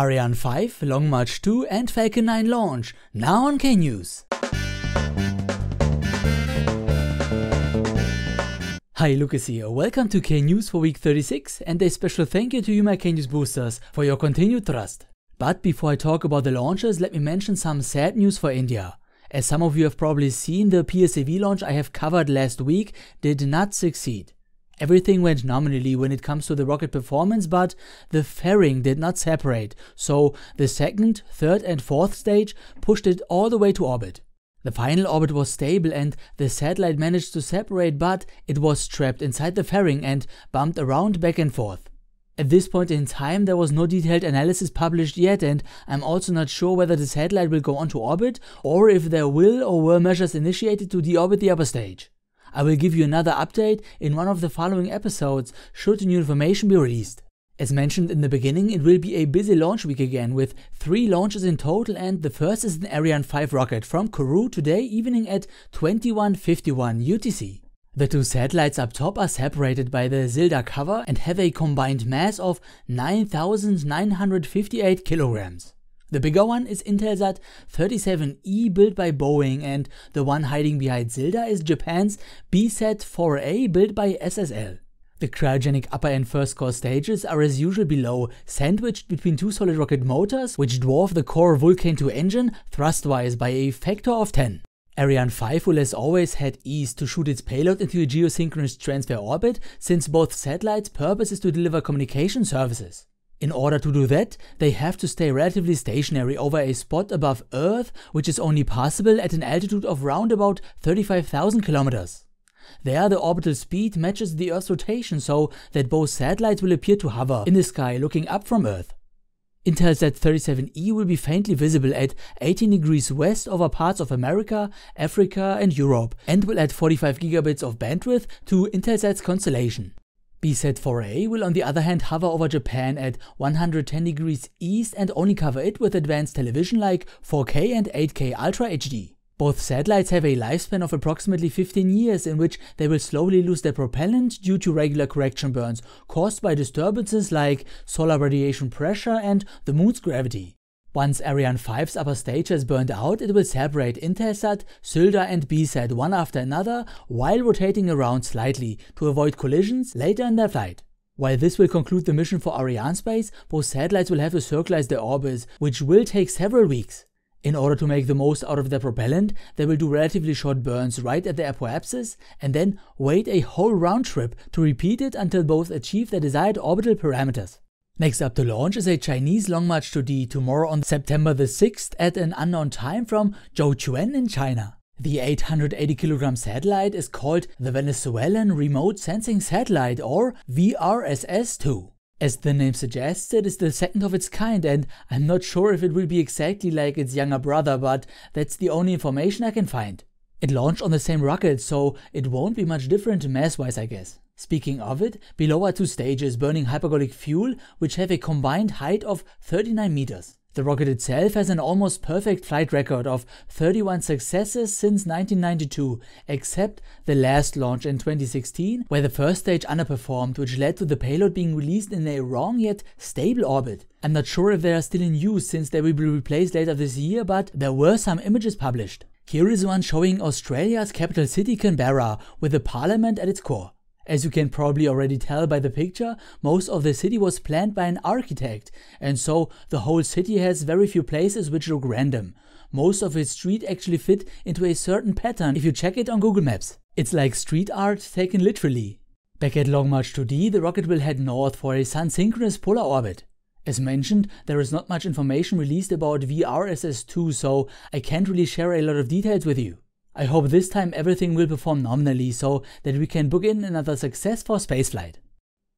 Ariane 5, Long March 2 and Falcon 9 launch, now on K-News. Hi, Lucas here. Welcome to K-News for week 36 and a special thank you to you my K-News boosters for your continued trust. But before I talk about the launches, let me mention some sad news for India. As some of you have probably seen, the PSAV launch I have covered last week did not succeed. Everything went nominally when it comes to the rocket performance, but the fairing did not separate, so the second, third and fourth stage pushed it all the way to orbit. The final orbit was stable and the satellite managed to separate, but it was trapped inside the fairing and bumped around back and forth. At this point in time, there was no detailed analysis published yet, and I'm also not sure whether the satellite will go onto orbit or if there will or were measures initiated to deorbit the upper stage. I will give you another update in one of the following episodes should new information be released. As mentioned in the beginning, it will be a busy launch week again with three launches in total and the first is an Ariane 5 rocket from Kourou today evening at 21.51 UTC. The two satellites up top are separated by the Zilda cover and have a combined mass of 9,958 kilograms. The bigger one is Intelsat 37E built by Boeing and the one hiding behind Zilda is Japan's BSAT 4A built by SSL. The cryogenic upper and first core stages are as usual below, sandwiched between two solid rocket motors which dwarf the core Vulcan 2 engine thrust-wise by a factor of 10. Ariane 5 will as always head east to shoot its payload into a geosynchronous transfer orbit since both satellites' purpose is to deliver communication services. In order to do that, they have to stay relatively stationary over a spot above Earth, which is only possible at an altitude of round about 35,000 kilometers. There, the orbital speed matches the Earth's rotation so that both satellites will appear to hover in the sky looking up from Earth. Intelsat 37E will be faintly visible at 18 degrees west over parts of America, Africa and Europe and will add 45 gigabits of bandwidth to Intelsat's constellation. BZ4A will on the other hand hover over Japan at 110 degrees east and only cover it with advanced television like 4K and 8K Ultra HD. Both satellites have a lifespan of approximately 15 years in which they will slowly lose their propellant due to regular correction burns caused by disturbances like solar radiation pressure and the moon's gravity. Once Ariane 5's upper stage has burned out, it will separate Intelsat, Sylda and BSat one after another while rotating around slightly to avoid collisions later in their flight. While this will conclude the mission for Space, both satellites will have to circumvent their orbits, which will take several weeks. In order to make the most out of their propellant, they will do relatively short burns right at the apoapsis and then wait a whole round trip to repeat it until both achieve their desired orbital parameters. Next up to launch is a Chinese long march to D tomorrow on September the 6th at an unknown time from Zhouchuan in China. The 880 kg satellite is called the Venezuelan Remote Sensing Satellite or VRSS-2. As the name suggests, it is the second of its kind and I'm not sure if it will be exactly like its younger brother, but that's the only information I can find. It launched on the same rocket, so it won't be much different mass-wise I guess. Speaking of it, below are two stages burning hypergolic fuel which have a combined height of 39 meters. The rocket itself has an almost perfect flight record of 31 successes since 1992, except the last launch in 2016, where the first stage underperformed, which led to the payload being released in a wrong yet stable orbit. I'm not sure if they are still in use since they will be replaced later this year, but there were some images published. Here is one showing Australia's capital city Canberra with the parliament at its core. As you can probably already tell by the picture, most of the city was planned by an architect, and so the whole city has very few places which look random. Most of its street actually fit into a certain pattern if you check it on Google Maps. It's like street art taken literally. Back at Long March 2D, the rocket will head north for a sun-synchronous polar orbit. As mentioned, there is not much information released about VRSS2, so I can't really share a lot of details with you. I hope this time everything will perform nominally so that we can book in another success for spaceflight.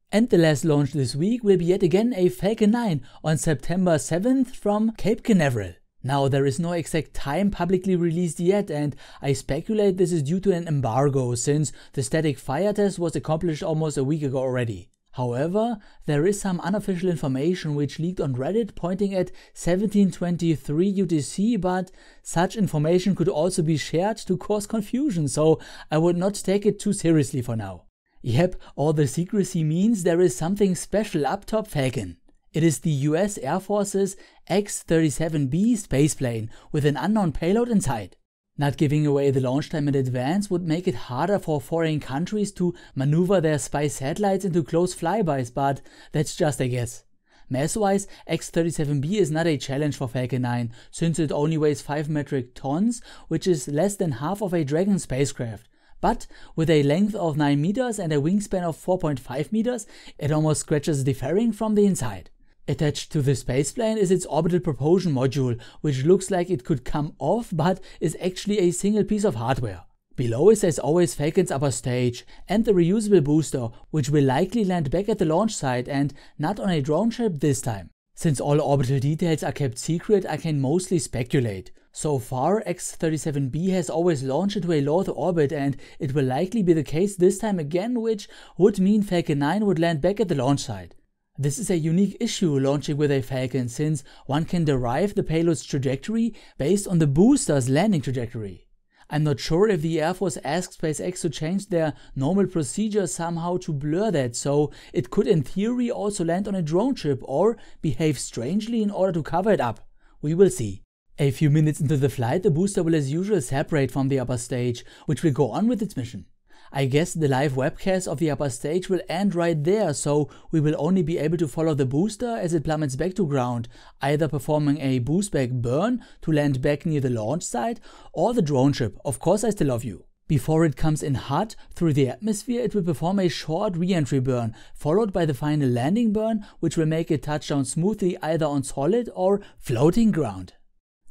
And the last launch this week will be yet again a Falcon 9 on September 7th from Cape Canaveral. Now there is no exact time publicly released yet and I speculate this is due to an embargo since the static fire test was accomplished almost a week ago already. However, there is some unofficial information which leaked on Reddit pointing at 1723 UTC, but such information could also be shared to cause confusion, so I would not take it too seriously for now. Yep, all the secrecy means there is something special up top Falcon. It is the US Air Force's X-37B spaceplane with an unknown payload inside. Not giving away the launch time in advance would make it harder for foreign countries to maneuver their spy satellites into close flybys, but that's just a guess. Mass-wise, X-37B is not a challenge for Falcon 9, since it only weighs 5 metric tons, which is less than half of a Dragon spacecraft. But with a length of 9 meters and a wingspan of 4.5 meters, it almost scratches the fairing from the inside. Attached to the spaceplane is its orbital propulsion module, which looks like it could come off but is actually a single piece of hardware. Below is as always Falcon's upper stage and the reusable booster, which will likely land back at the launch site and not on a drone ship this time. Since all orbital details are kept secret, I can mostly speculate. So far, X-37B has always launched into a low orbit and it will likely be the case this time again, which would mean Falcon 9 would land back at the launch site. This is a unique issue launching with a Falcon since one can derive the payload's trajectory based on the booster's landing trajectory. I'm not sure if the Air Force asked SpaceX to change their normal procedure somehow to blur that, so it could in theory also land on a drone ship or behave strangely in order to cover it up. We will see. A few minutes into the flight, the booster will as usual separate from the upper stage, which will go on with its mission. I guess the live webcast of the upper stage will end right there, so we will only be able to follow the booster as it plummets back to ground, either performing a boost back burn to land back near the launch site, or the drone ship, of course I still love you. Before it comes in hot through the atmosphere, it will perform a short re-entry burn, followed by the final landing burn, which will make it touchdown smoothly either on solid or floating ground.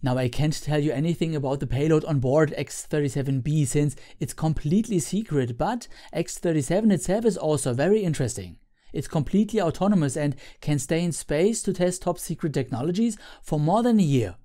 Now I can't tell you anything about the payload on board X-37B since it's completely secret, but X-37 itself is also very interesting. It's completely autonomous and can stay in space to test top secret technologies for more than a year.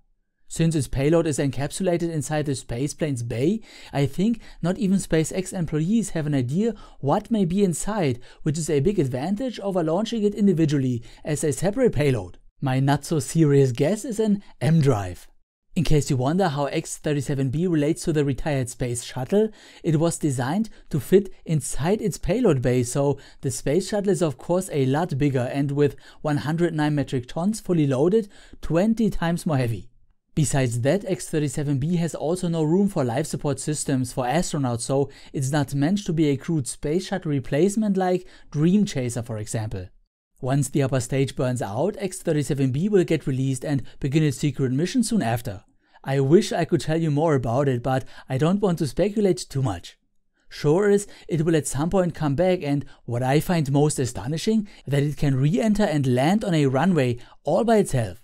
Since its payload is encapsulated inside the spaceplane's bay, I think not even SpaceX employees have an idea what may be inside, which is a big advantage over launching it individually as a separate payload. My not so serious guess is an M drive. In case you wonder how X-37B relates to the retired Space Shuttle, it was designed to fit inside its payload bay, so the Space Shuttle is of course a lot bigger and with 109 metric tons fully loaded, 20 times more heavy. Besides that, X-37B has also no room for life support systems for astronauts, so it's not meant to be a crewed Space Shuttle replacement like Dream Chaser for example. Once the upper stage burns out, X37B will get released and begin its secret mission soon after. I wish I could tell you more about it, but I don't want to speculate too much. Sure is, it will at some point come back and what I find most astonishing, that it can re-enter and land on a runway all by itself.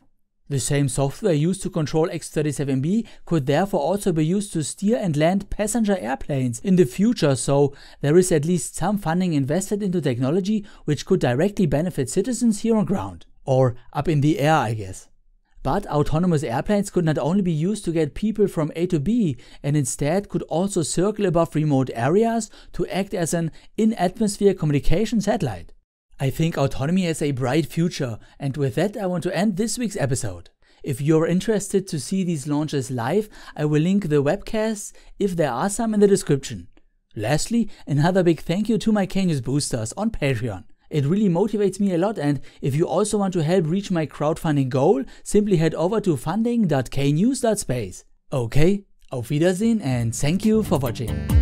The same software used to control X-37B could therefore also be used to steer and land passenger airplanes in the future, so there is at least some funding invested into technology which could directly benefit citizens here on ground. Or up in the air, I guess. But autonomous airplanes could not only be used to get people from A to B and instead could also circle above remote areas to act as an in-atmosphere communication satellite. I think autonomy has a bright future, and with that, I want to end this week's episode. If you're interested to see these launches live, I will link the webcasts if there are some in the description. Lastly, another big thank you to my Canius boosters on Patreon. It really motivates me a lot, and if you also want to help reach my crowdfunding goal, simply head over to funding.knews.space. Okay, auf Wiedersehen and thank you for watching.